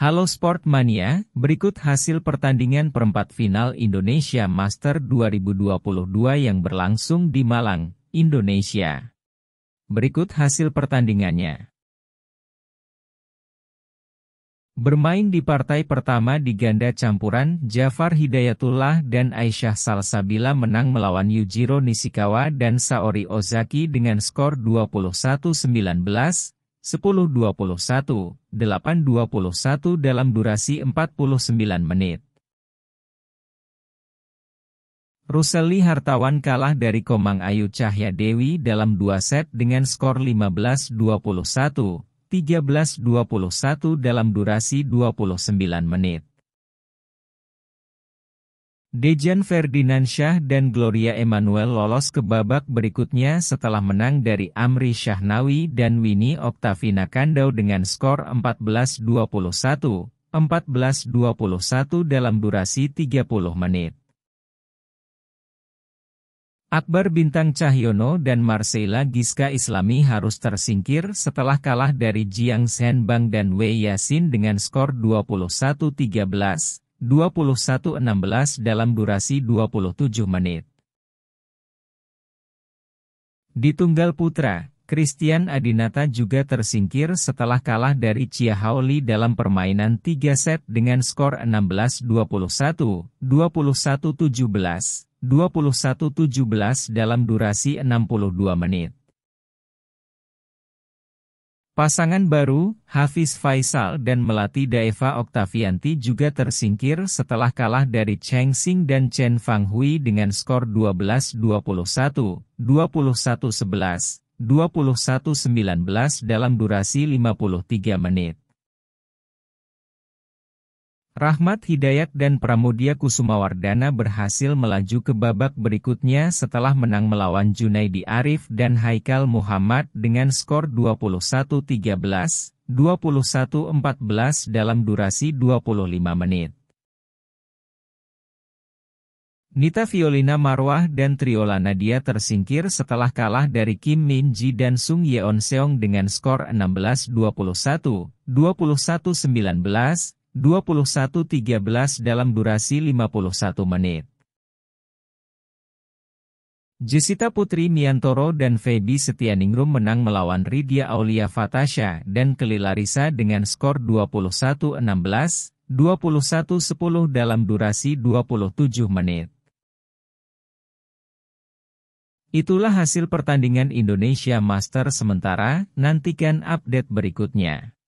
Halo Sport Mania, berikut hasil pertandingan perempat final Indonesia Master 2022 yang berlangsung di Malang, Indonesia. Berikut hasil pertandingannya. Bermain di partai pertama di ganda campuran, Jafar Hidayatullah dan Aisyah Salsabila menang melawan Yujiro Nishikawa dan Saori Ozaki dengan skor 21-19, 10.21, 8.21 dalam durasi 49 menit. Ruseli Hartawan kalah dari Komang Ayu Cahya Dewi dalam dua set dengan skor 15-21, 13-21 dalam durasi 29 menit. Dejan Ferdinand Syah dan Gloria Emanuel lolos ke babak berikutnya setelah menang dari Amri Syahnawi dan Winnie Octavina Kandau dengan skor 14-21, 14-21 dalam durasi 30 menit. Akbar Bintang Cahyono dan Marcella Giska Islami harus tersingkir setelah kalah dari Jiang Senbang dan Wei Yasin dengan skor 21-13, 21.16 dalam durasi 27 menit. Di tunggal putra, Christian Adinata juga tersingkir setelah kalah dari Chia Haoli dalam permainan 3 set dengan skor 16-21, 21-17, 21-17 dalam durasi 62 menit. Pasangan baru, Hafiz Faisal dan Melati Daeva Oktavianti juga tersingkir setelah kalah dari Cheng Xing dan Chen Fang Hui dengan skor 12-21, 21-11, 21-19 dalam durasi 53 menit. Rahmat Hidayat dan Pramudia Kusumawardana berhasil melaju ke babak berikutnya setelah menang melawan Junaidi Arif dan Haikal Muhammad dengan skor 21-13, 21-14 dalam durasi 25 menit. Nita Violina Marwah dan Triola Nadia tersingkir setelah kalah dari Kim Min Ji dan Sung Yeon Seong dengan skor 16-21, 21-19, 21.13 dalam durasi 51 menit. Jessica Putri Miantoro dan Feby Setianingrum menang melawan Ridia Aulia Fatasha dan Kelilarisa dengan skor 21-16, 21-10 dalam durasi 27 menit. Itulah hasil pertandingan Indonesia Master sementara, nantikan update berikutnya.